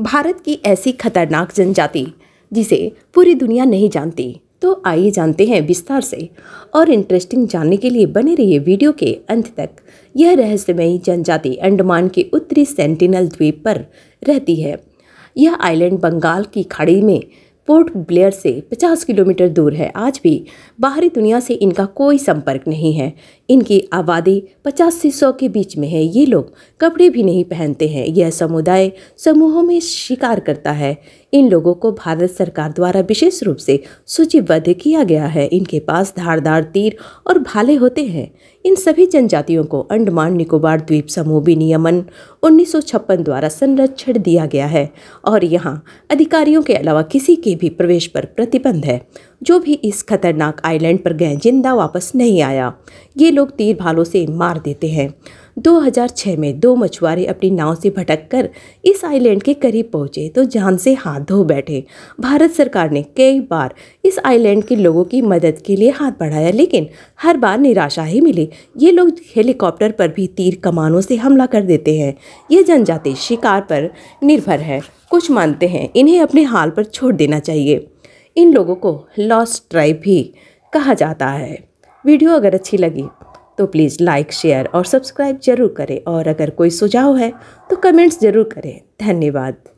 भारत की ऐसी खतरनाक जनजाति जिसे पूरी दुनिया नहीं जानती तो आइए जानते हैं विस्तार से और इंटरेस्टिंग जानने के लिए बने रहिए वीडियो के अंत तक यह रहस्यमयी जनजाति अंडमान के उत्तरी सेंटिनल द्वीप पर रहती है यह आइलैंड बंगाल की खाड़ी में पोर्ट ब्लेयर से 50 किलोमीटर दूर है आज भी बाहरी दुनिया से इनका कोई संपर्क नहीं है इनकी आबादी 50 से 100 के बीच में है ये लोग कपड़े भी नहीं पहनते हैं यह समुदाय समूहों में शिकार करता है इन लोगों को भारत सरकार द्वारा विशेष रूप से सूचीबद्ध किया गया है इनके पास धारदार तीर और भाले होते हैं इन सभी जनजातियों को अंडमान निकोबार द्वीप समूह विनियमन 1956 द्वारा संरक्षण दिया गया है और यहाँ अधिकारियों के अलावा किसी के भी प्रवेश पर प्रतिबंध है जो भी इस खतरनाक आइलैंड पर गए जिंदा वापस नहीं आया ये लोग तीर भालों से मार देते हैं 2006 में दो मछुआरे अपनी नाव से भटककर इस आइलैंड के करीब पहुंचे तो जान से हाथ धो बैठे भारत सरकार ने कई बार इस आइलैंड के लोगों की मदद के लिए हाथ बढ़ाया लेकिन हर बार निराशा ही मिली ये लोग हेलीकॉप्टर पर भी तीर कमानों से हमला कर देते हैं ये जनजाति शिकार पर निर्भर है कुछ मानते हैं इन्हें अपने हाल पर छोड़ देना चाहिए इन लोगों को लॉस्ट ट्राइब भी कहा जाता है वीडियो अगर अच्छी लगी तो प्लीज़ लाइक शेयर और सब्सक्राइब जरूर करें और अगर कोई सुझाव है तो कमेंट्स ज़रूर करें धन्यवाद